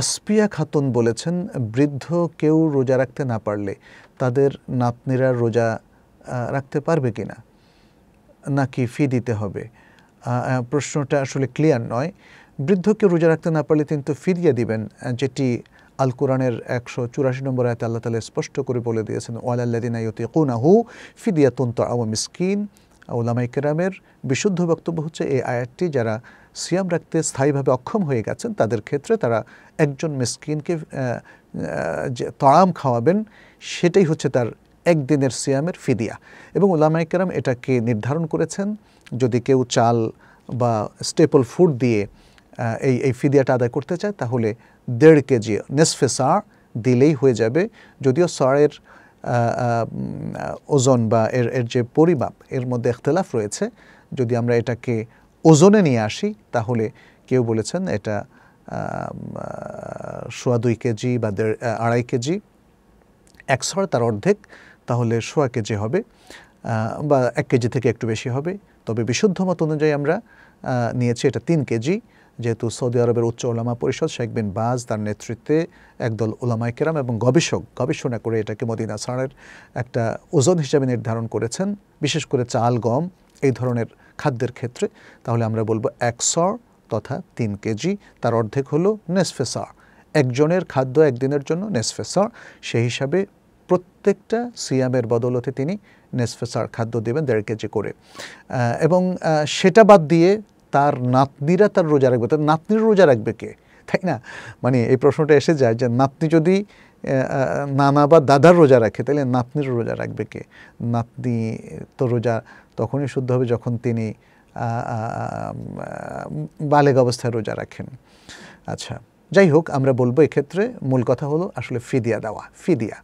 আসপিয়া খাতুন বলেছেন বৃদ্ধ কেউ রোজা রাখতে না পারলে তাদের নাতনিরা রোজা রাখতে পারবে কি না নাকি ফি দিতে হবে প্রশ্নটা আসলে ক্লিয়ার নয় বৃদ্ধকে রোজা রাখতে না পারলে তিনি তো ফিরিয়ে দিবেন যেটি আল কোরআনের একশো চুরাশি নম্বর আয়তে আল্লাহ তালা স্পষ্ট করে বলে দিয়েছেন ওয়ালাল্লাদিনা ইউতিকুনাহু ফিদিয়া তন্ত আওয়া মিসকিন ওলামাইকেরামের বিশুদ্ধ বক্তব্য হচ্ছে এই আয়াতটি যারা সিয়াম রাখতে স্থায়ীভাবে অক্ষম হয়ে গেছেন তাদের ক্ষেত্রে তারা একজন মেসকিনকে যে তড়াম খাওয়াবেন সেটাই হচ্ছে তার একদিনের সিয়ামের ফিদিয়া এবং ওলামাইকেরাম এটাকে নির্ধারণ করেছেন যদি কেউ চাল বা স্টেপল ফুড দিয়ে এই এই ফিদিয়াটা আদায় করতে চায় তাহলে দেড় কেজি নেসফে দিলেই হয়ে যাবে যদিও সারের ওজন বা এর এর যে পরিমাপ এর মধ্যে এখতলাফ রয়েছে যদি আমরা এটাকে ওজনে নিয়ে আসি তাহলে কেউ বলেছেন এটা সোয়া দুই কেজি বা দেড় আড়াই কেজি একশোর তার অর্ধেক তাহলে সোয়া কেজি হবে বা এক কেজি থেকে একটু বেশি হবে তবে বিশুদ্ধ মত অনুযায়ী আমরা নিয়েছি এটা তিন কেজি যেহেতু সৌদি আরবের উচ্চ ওলামা পরিষদ শেখ বিন বাজ তার নেতৃত্বে একদল ওলামায় কেরাম এবং গবেষক গবেষণা করে এটাকে মদিনা সারের একটা ওজন হিসাবে নির্ধারণ করেছেন বিশেষ করে চাল গম এই ধরনের খাদ্যের ক্ষেত্রে তাহলে আমরা বলবো এক তথা তিন কেজি তার অর্ধেক হলো নেসফেসর একজনের খাদ্য একদিনের জন্য নেসফেসর সেই হিসাবে প্রত্যেকটা সিয়ামের বদলতে তিনি নেসফেসার খাদ্য দেবেন দেড় কেজি করে এবং সেটা বাদ দিয়ে তার নাতনিরা তার রোজা রাখবে তার নাতনির রোজা রাখবে কে তাই না মানে এই প্রশ্নটা এসে যায় যে নাতনি যদি নানা বা দাদার রোজা রাখে তাহলে নাতনির রোজা রাখবে কে নাতনি তো রোজা তখনই শুদ্ধ হবে যখন তিনি বালেগ অবস্থায় রোজা রাখেন আচ্ছা যাই হোক আমরা বলবো এক্ষেত্রে মূল কথা হলো আসলে ফিদিয়া দেওয়া ফিদিয়া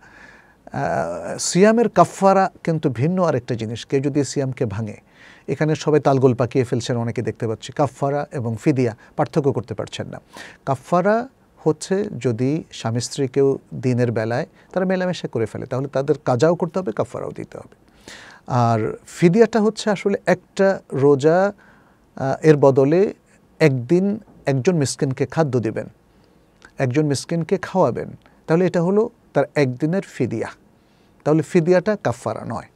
সিয়ামের কাফফারা কিন্তু ভিন্ন আরেকটা জিনিস কেউ যদি সিয়ামকে ভাঙে এখানে সবাই তালগোল পাকিয়ে ফেলছেন অনেকে দেখতে পাচ্ছি কাফফারা এবং ফিদিয়া পার্থক্য করতে পারছেন না কাফফারা হচ্ছে যদি স্বামী স্ত্রী কেউ দিনের বেলায় তারা মেলামেশা করে ফেলে তাহলে তাদের কাজাও করতে হবে কাফফারাও দিতে হবে আর ফিদিয়াটা হচ্ছে আসলে একটা রোজা এর বদলে একদিন একজন মিসকিনকে খাদ্য দিবেন একজন মিসকিনকে খাওয়াবেন তাহলে এটা হলো তার একদিনের ফিদিয়া তাহলে ফিদিয়াটা কাফফারা নয়